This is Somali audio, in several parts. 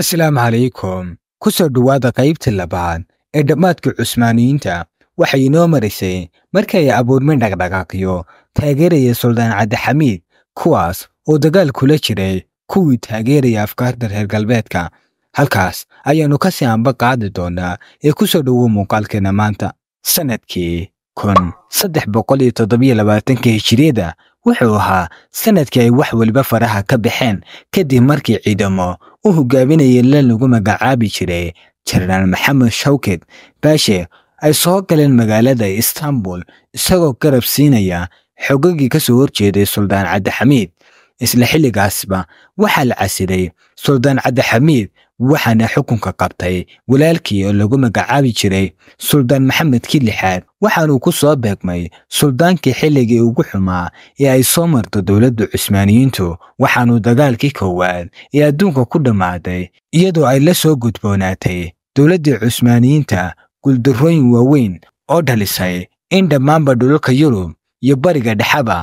asalaamu calaykum ku soo dhowaada qaybta labaad ee dhammaadka cusmaaniyiinta waxay inoo marisay markii ay abuurmin dhaqdhaqaaqyo taageeraya suldaan cabdixamiid kuwaas oo dagaal kula jiray kuwii taageeraya afkaarta reer galbeedka halkaas ayaannu ka sii anba qaadi doonaa ee ku soo dhowow muuqaalkeena maanta sannadkii kun saddex boqol iyo toddobiyo labaatankii hijiriyada wuxuu ahaa sanadkii ay wax waliba faraha ka baxeen kadib markii ciidamo u hogaaminayay la lagu magacaabi jiray jenaraal maxamed shawked baashe ay soo galeen magaalada istanbul isagoo garab siinaya xogagii ka soo horjeeday suldaan cabdixamiid isla xilligaasba waxaa la casiray suldaan cabdixamiid waxaana xukunka qabtay walaalkii oo lagu magacaabi jiray suldaan maxamed lixaad waxaanuu ku soo beegmay suldaankii xilligii ugu xumaa ee ay soo marto dowladda cusmaaniyiintu waxaanuu dagaalkii koowaad ee adduunka ku dhammaaday iyadoo ay la soo gudboonaatay dowladdii cusmaaniyiinta guuldarrooyin waaweyn oo dhalisay in dhammaanba dhulalka yurub iyo bariga dhexaba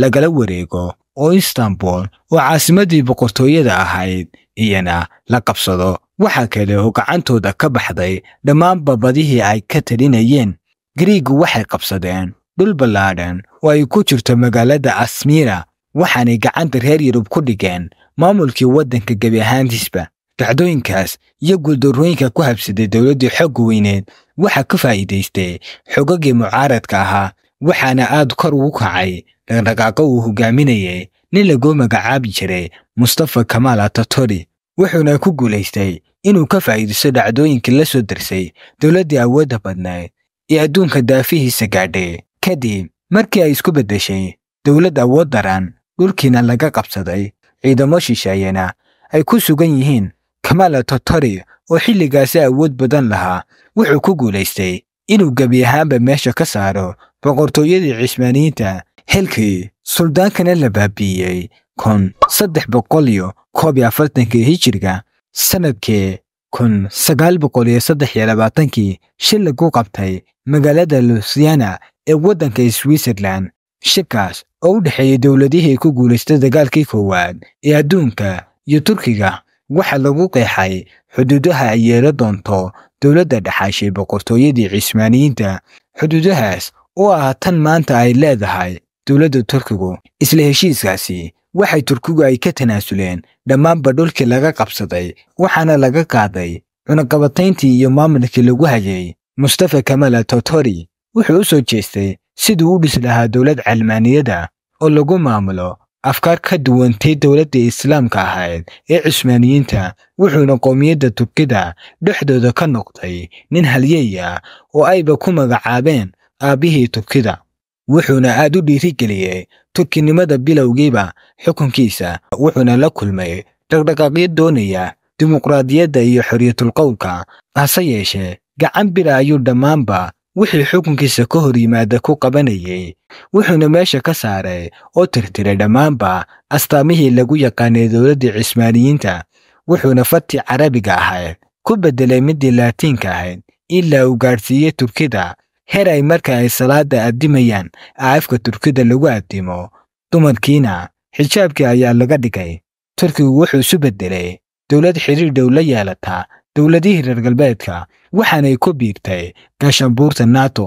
lagala wareego oo istanbul oo caasimaddii boqortooyada ahayd iyana la qabsado waxaa kale oo gacantooda ka baxday dhammaanba badihii ay ka talinayeen griigu waxay qabsadeen dhul ballaadhan oo ay ku jirto magaalada asmira waxaanay gacanta reer yurub ku dhigeen maamulkii waddanka gebi ahaantiisba dhacdooyinkaas iyo guuldarrooyinka ku habsaday dowladdii xoogga weyneed waxaa ka faa'iidaystay xogagii mucaaradka ahaa waxaana aad kor ugu kacay dhaqdhaqaaqo uu hogaaminayay nin lagoo magacaabi jiray mustafa kamaal atatori wuxuuna ku guulaystay inuu ka faa'iidiso dhacdooyinkii la soo darsay dowladdii awoodda badnayd ee adduunka daafihiisa gaadhay kadib markii ay isku beddeshay dowlad awood daran dhulkiina laga qabsaday ciidamo shisheeyena ay ku sugan yihiin kamaal atatori oo xilligaasi awood badan lahaa wuxuu ku guulaystay inuu gebi ahaanba meesha ka saaro boqortooyadii cismaaniyiinta xilkii suldaankana la baabi'iyey kun saddex boqol iyo koob iyo afartankii hijiriga sanadkii kun sagaal boqol iyo saddex iyo labaatankii shil lagu qabtay magaalada lusiana ee waddanka switzerlan shirkaas oo u dhexeeyey dowladihii ku guulaystay dagaalkii koowaad ee adduunka iyo turkiga waxaa lagu qeexay xuduudaha ay yeela doonto dowladda dhexaashay boqortooyadii cismaaniyiinta xuduudahaas u ah tan maanta ay leedahay dowladda turkigu isla heshiiskaasi waxay turkigu ay ka tanaasuleen dhammaanba dhulkii laga qabsaday waxaana laga qaaday cunaqabatayntii iyo maamulkii lagu hayay mustafa kamala totori wuxuu u soo jeestay siduu u dhis lahaa dowlad calmaaniyada oo lagu maamulo afkaar ka duwantay dowladda islaamka ahayd ee cusmaaniyiinta wuxuuna qowmiyadda turkida dhexdooda ka noqday nin halyeeya oo ayba ku magacaabeen aabbihii turkida wuxuuna aad u dhiirigeliyey turkinimada bilowgiiba xukunkiisa wuxuuna la kulmay dhaqdhaqaaqyo doonaya dimuqraadiyadda iyo xoriyatulqowlka hase yeeshee gacan bira ayuu dhammaanba wixii xukunkiisa ka hor yimaada ku qabanayey wuxuuna meesha ka saaray oo tirtiray dhammaanba astaamihii lagu yaqaanay dowladdii cismaaniyiinta wuxuuna fadtii carabiga ahayd ku beddelay midii laatiinka ahayd ilaa uu gaadhsiiyey turkida xeray marka ay salaadda addimayaan aafka turkida lagu addimo dumarkiina xijaabkii ayaa laga dhigay turkigu wuxuu isu beddelay dowlad xidhiir dhow la yeelata dowladihii reer galbeedka waxaanay ku biirtay gaashaanbuurta nato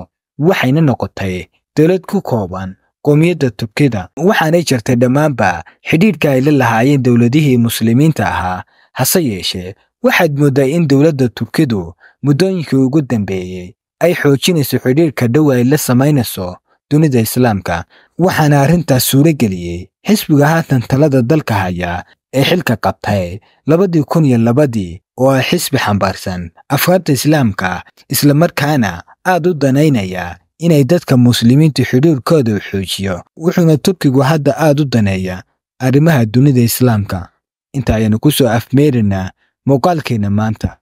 waxayna noqotay dowlad ku kooban qowmiyadda turkida waxaanay jirtay dhammaanba xidhiidhka ay la lahaayeen dowladihii muslimiinta ahaa hase yeeshee waxaad mooddaa in dowladda turkidu muddooyinkii ugu dambeeyey ay xoojinayso xidhiirka dhow ay la samaynayso dunida islaamka waxaana arrintaas suurageliyey xisbiga haatan talada dalka haya ee xilka qabtay labadii kun iyo labadii oo ah xisbi xambaarsan afkaarta islaamka islamarkaana aad u danaynaya inay dadka muslimiinta xidhiirkooda xoojiyo wuxuuna turkigu hadda aad u daneeya arrimaha dunida islaamka inta ayaynu ku soo afmeerinaa muuqaalkeenna maanta